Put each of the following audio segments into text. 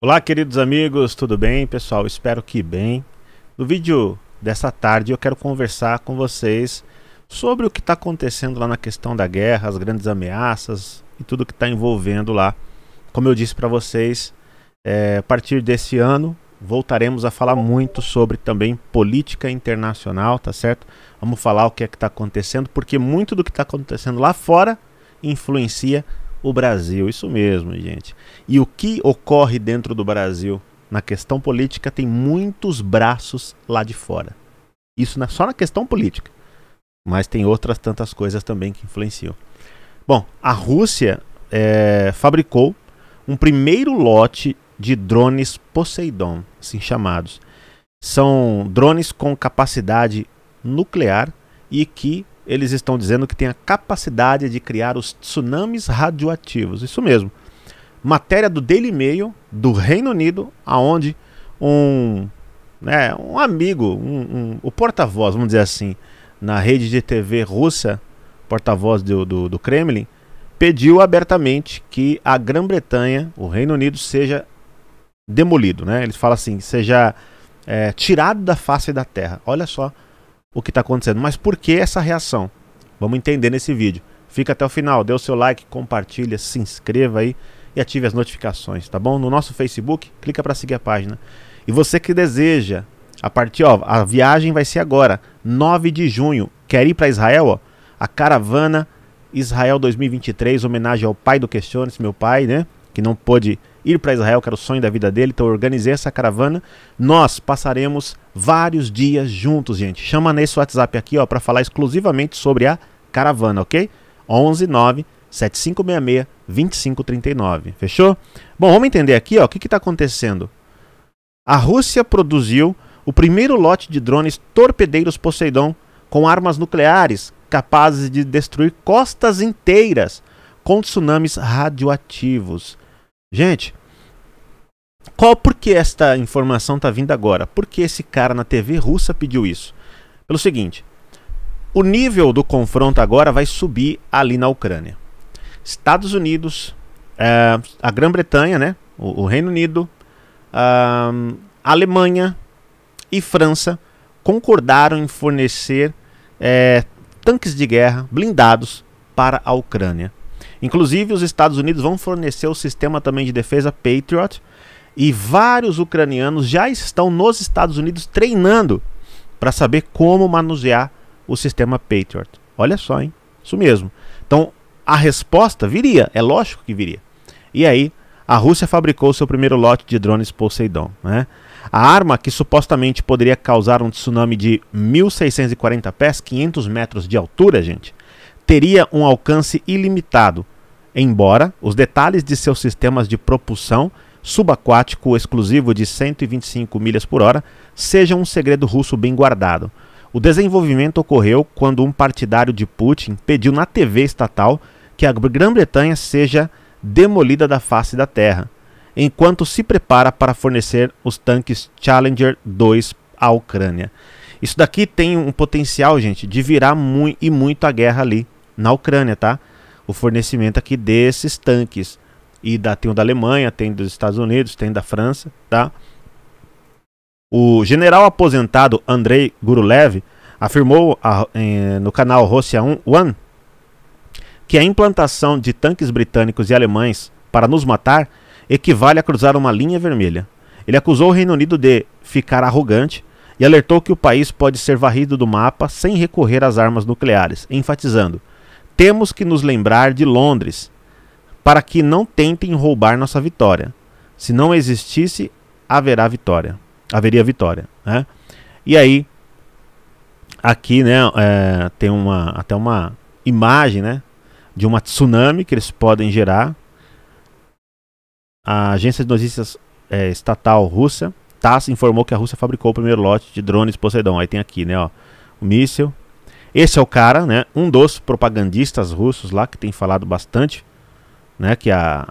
Olá, queridos amigos, tudo bem? Pessoal, espero que bem. No vídeo dessa tarde eu quero conversar com vocês sobre o que está acontecendo lá na questão da guerra, as grandes ameaças e tudo que está envolvendo lá. Como eu disse para vocês, é, a partir desse ano voltaremos a falar muito sobre também política internacional, tá certo? Vamos falar o que é que está acontecendo, porque muito do que está acontecendo lá fora influencia o Brasil. Isso mesmo, gente. E o que ocorre dentro do Brasil na questão política tem muitos braços lá de fora. Isso na, só na questão política. Mas tem outras tantas coisas também que influenciam. Bom, a Rússia é, fabricou um primeiro lote de drones Poseidon, assim chamados. São drones com capacidade nuclear e que eles estão dizendo que tem a capacidade de criar os tsunamis radioativos. Isso mesmo. Matéria do Daily Mail do Reino Unido, aonde um, né, um amigo, um, um, o porta-voz, vamos dizer assim, na rede de TV russa, porta-voz do, do, do Kremlin, pediu abertamente que a Grã-Bretanha, o Reino Unido, seja demolido. Né? Ele fala assim, seja é, tirado da face da terra. Olha só o que está acontecendo, mas por que essa reação? Vamos entender nesse vídeo. Fica até o final, dê o seu like, compartilha, se inscreva aí e ative as notificações, tá bom? No nosso Facebook, clica para seguir a página. E você que deseja, a partir, ó, a viagem vai ser agora, 9 de junho. Quer ir para Israel, ó? A caravana Israel 2023, homenagem ao pai do Questiones, meu pai, né? Que não pôde ir para Israel, que era o sonho da vida dele, então eu organizei essa caravana. Nós passaremos vários dias juntos, gente. Chama nesse WhatsApp aqui, ó, para falar exclusivamente sobre a caravana, ok? 11 9 7566 2539. Fechou? Bom, vamos entender aqui, ó, o que está acontecendo. A Rússia produziu o primeiro lote de drones torpedeiros Poseidon com armas nucleares capazes de destruir costas inteiras com tsunamis radioativos. Gente, qual por que esta informação está vindo agora? Porque esse cara na TV russa pediu isso? Pelo seguinte, o nível do confronto agora vai subir ali na Ucrânia. Estados Unidos, eh, a Grã-Bretanha, né, o, o, Reino Unido, a Alemanha e França concordaram em fornecer eh, tanques de guerra blindados para a Ucrânia. Inclusive, os Estados Unidos vão fornecer o sistema também de defesa Patriot e vários ucranianos já estão nos Estados Unidos treinando para saber como manusear o sistema Patriot. Olha só, hein? Isso mesmo. Então, a resposta viria, é lógico que viria. E aí, a Rússia fabricou seu primeiro lote de drones Poseidon, né? A arma que supostamente poderia causar um tsunami de 1.640 pés, 500 metros de altura, gente, teria um alcance ilimitado, embora os detalhes de seus sistemas de propulsão subaquático exclusivo de 125 milhas por hora sejam um segredo russo bem guardado. O desenvolvimento ocorreu quando um partidário de Putin pediu na TV estatal que a Grã-Bretanha seja demolida da face da Terra, enquanto se prepara para fornecer os tanques Challenger 2 à Ucrânia. Isso daqui tem um potencial, gente, de virar e muito a guerra ali na Ucrânia, tá? O fornecimento aqui desses tanques. E da, tem o da Alemanha, tem dos Estados Unidos, tem da França, tá? O general aposentado Andrei Gurulev afirmou a, no canal Rússia 1 One que a implantação de tanques britânicos e alemães para nos matar equivale a cruzar uma linha vermelha. Ele acusou o Reino Unido de ficar arrogante e alertou que o país pode ser varrido do mapa sem recorrer às armas nucleares, enfatizando: temos que nos lembrar de Londres, para que não tentem roubar nossa vitória. Se não existisse, haverá vitória. Haveria vitória. Né? E aí, aqui né, é, tem uma, até uma imagem né, de uma tsunami que eles podem gerar. A agência de notícias é, estatal russa, TASS, informou que a Rússia fabricou o primeiro lote de drones Poseidon. Aí tem aqui, né, ó, o míssil, esse é o cara, né? Um dos propagandistas russos lá que tem falado bastante, né? Que a,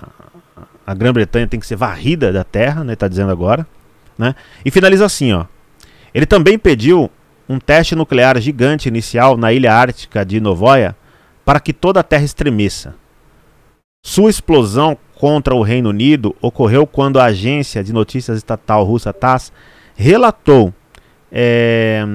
a Grã-Bretanha tem que ser varrida da terra, né? Tá dizendo agora, né? E finaliza assim, ó. Ele também pediu um teste nuclear gigante inicial na ilha ártica de Novoia para que toda a terra estremeça. Sua explosão contra o Reino Unido ocorreu quando a agência de notícias estatal russa TASS relatou é,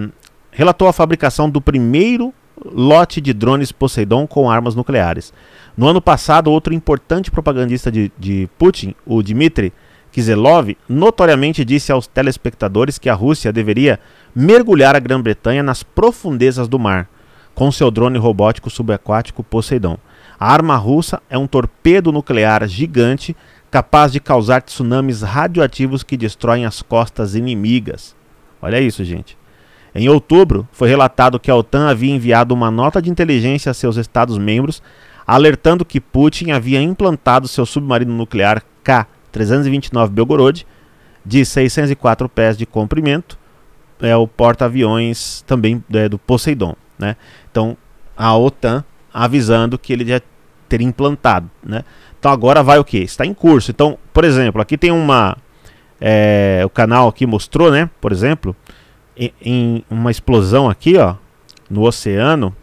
relatou a fabricação do primeiro lote de drones Poseidon com armas nucleares. No ano passado, outro importante propagandista de, de Putin, o Dmitry Kiselov, notoriamente disse aos telespectadores que a Rússia deveria mergulhar a Grã-Bretanha nas profundezas do mar com seu drone robótico subaquático Poseidon. A arma russa é um torpedo nuclear gigante capaz de causar tsunamis radioativos que destroem as costas inimigas. Olha isso, gente. Em outubro, foi relatado que a OTAN havia enviado uma nota de inteligência a seus Estados-membros, alertando que Putin havia implantado seu submarino nuclear K-329 Belgorod, de 604 pés de comprimento, é o porta-aviões também é, do Poseidon. Né? Então, a OTAN avisando que ele já teria implantado. Né? Então, agora vai o que? Está em curso. Então, por exemplo, aqui tem uma. É, o canal aqui mostrou, né? Por exemplo, em, uma explosão aqui, ó, no oceano,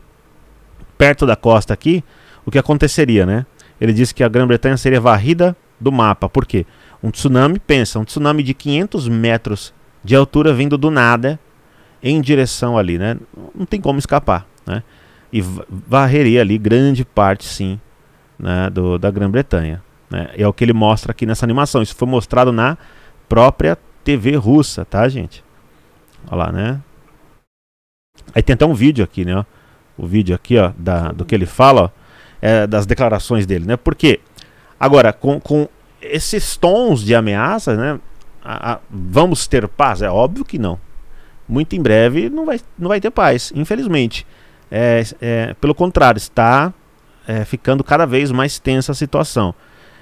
perto da costa aqui, o que aconteceria, né? Ele disse que a Grã-Bretanha seria varrida do mapa. Por quê? Um tsunami, pensa, um tsunami de 500 metros de altura vindo do nada em direção ali, né? Não tem como escapar, né? E varreria ali grande parte, sim, né, do, da Grã-Bretanha. Né? É o que ele mostra aqui nessa animação. Isso foi mostrado na própria TV russa, tá, gente? Olha lá, né? Aí tem até um vídeo aqui, né? O vídeo aqui, ó, da, do que ele fala, ó, é, das declarações dele, né? Porque, agora, com, com esses tons de ameaça, né? A, a, vamos ter paz? É óbvio que não. Muito em breve não vai, não vai ter paz, infelizmente. É, é, pelo contrário, está é, ficando cada vez mais tensa a situação.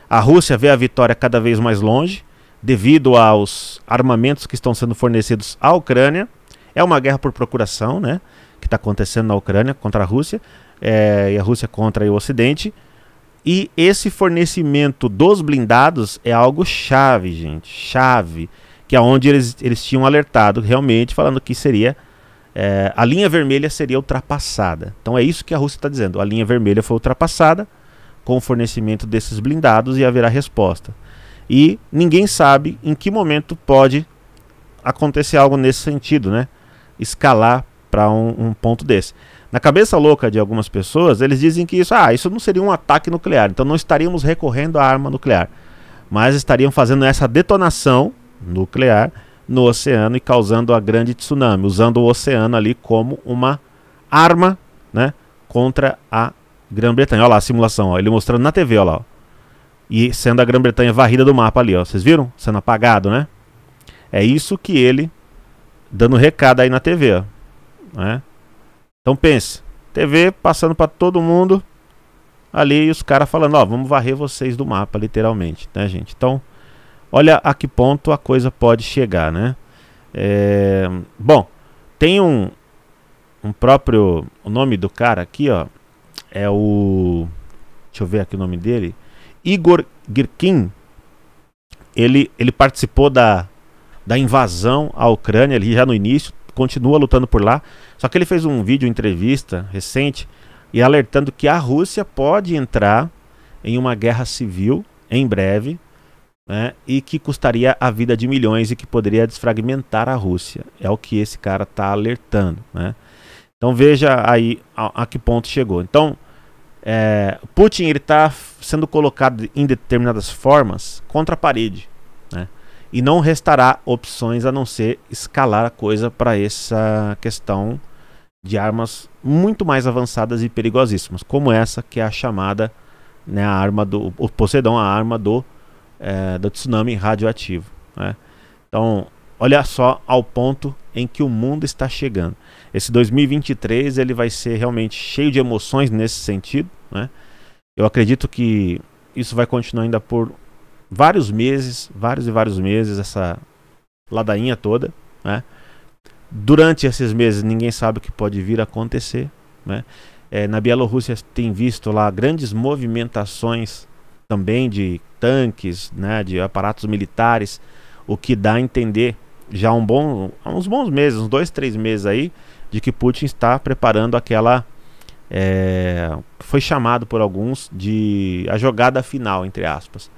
A Rússia vê a vitória cada vez mais longe, devido aos armamentos que estão sendo fornecidos à Ucrânia. É uma guerra por procuração, né? Que está acontecendo na Ucrânia contra a Rússia é, e a Rússia contra o Ocidente. E esse fornecimento dos blindados é algo chave, gente, chave, que é onde eles, eles tinham alertado realmente, falando que seria é, a linha vermelha seria ultrapassada. Então é isso que a Rússia está dizendo. A linha vermelha foi ultrapassada com o fornecimento desses blindados e haverá resposta e ninguém sabe em que momento pode acontecer algo nesse sentido, né? Escalar para um, um, ponto desse. Na cabeça louca de algumas pessoas, eles dizem que isso, ah, isso não seria um ataque nuclear, então não estaríamos recorrendo à arma nuclear, mas estariam fazendo essa detonação nuclear no oceano e causando a grande tsunami, usando o oceano ali como uma arma, né, contra a Grã-Bretanha. Olha lá a simulação, ó, ele mostrando na TV, olha lá. Ó. E sendo a Grã-Bretanha varrida do mapa ali, ó. Vocês viram? Sendo apagado, né? É isso que ele dando recado aí na TV, ó. Né? Então pense, TV passando para todo mundo ali e os caras falando, ó, vamos varrer vocês do mapa, literalmente, né, gente? Então, olha a que ponto a coisa pode chegar, né? É... Bom, tem um, um próprio, o nome do cara aqui, ó, é o, deixa eu ver aqui o nome dele, Igor Girkin, ele, ele participou da, da invasão à Ucrânia, ele já no início, continua lutando por lá. Só que ele fez um vídeo entrevista recente e alertando que a Rússia pode entrar em uma guerra civil em breve, né, e que custaria a vida de milhões e que poderia desfragmentar a Rússia. É o que esse cara está alertando. Né? Então veja aí a, a, que ponto chegou. Então é, Putin ele está sendo colocado em determinadas formas contra a parede, né? E não restará opções a não ser escalar a coisa para essa questão de armas muito mais avançadas e perigosíssimas, como essa que é a chamada, né, a arma do o Poseidon, a arma do é, do tsunami radioativo, né? Então, olha só ao ponto em que o mundo está chegando. Esse 2023 ele vai ser realmente cheio de emoções nesse sentido, né? Eu acredito que isso vai continuar ainda por vários meses, vários e vários meses essa ladainha toda, né? Durante esses meses ninguém sabe o que pode vir a acontecer, né? É, na Bielorrússia tem visto lá grandes movimentações também de tanques, né, de aparatos militares, o que dá a entender já há, um bom, uns bons meses, uns dois, três meses aí, de que Putin está preparando aquela. É, foi chamado por alguns de a jogada final, entre aspas,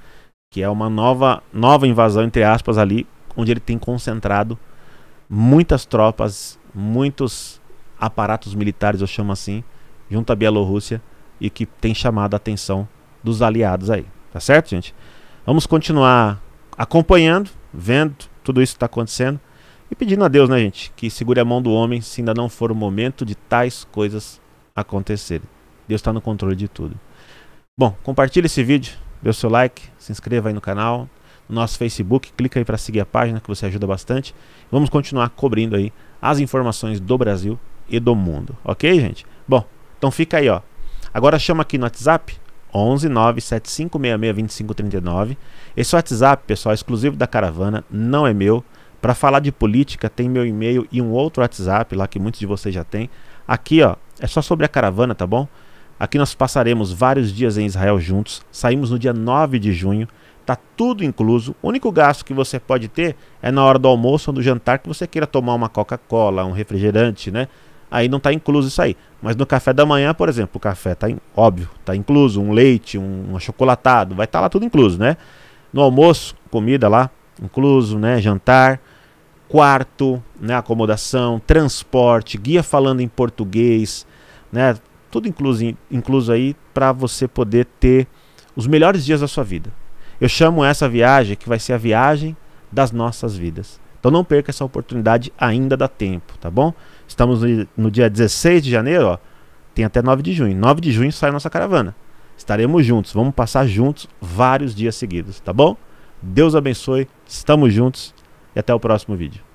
que é uma nova, nova invasão, entre aspas, ali, onde ele tem concentrado muitas tropas, muitos aparatos militares, eu chamo assim, junto à Bielorrússia e que tem chamado a atenção dos aliados aí. Tá certo, gente? Vamos continuar acompanhando, vendo tudo isso está acontecendo. E pedindo a Deus, né, gente, que segure a mão do homem se ainda não for o momento de tais coisas acontecerem. Deus está no controle de tudo. Bom, compartilhe esse vídeo, dê o seu like, se inscreva aí no canal, no nosso Facebook, clica aí para seguir a página que você ajuda bastante. Vamos continuar cobrindo aí as informações do Brasil e do mundo, ok, gente? Bom, então fica aí, ó. Agora chama aqui no WhatsApp 11 975662539. Esse WhatsApp, pessoal, é exclusivo da caravana, não é meu. Para falar de política, tem meu e-mail e um outro WhatsApp lá que muitos de vocês já têm. Aqui, ó, é só sobre a caravana, tá bom? Aqui nós passaremos vários dias em Israel juntos. Saímos no dia 9 de junho. Tá tudo incluso. O único gasto que você pode ter é na hora do almoço ou do jantar que você queira tomar uma Coca-Cola, um refrigerante, né? aí não está incluso isso aí. Mas no café da manhã, por exemplo, o café está, óbvio, está incluso, um leite, um, um achocolatado, vai estar tá lá tudo incluso, né? No almoço, comida lá, incluso, né? Jantar, quarto, né? acomodação, transporte, guia falando em português, né? Tudo incluso, incluso aí para você poder ter os melhores dias da sua vida. Eu chamo essa viagem que vai ser a viagem das nossas vidas. Então não perca essa oportunidade, ainda dá tempo, tá bom? Estamos no dia 16 de janeiro, ó, tem até 9 de junho. 9 de junho sai nossa caravana. Estaremos juntos, vamos passar juntos vários dias seguidos, tá bom? Deus abençoe, estamos juntos e até o próximo vídeo.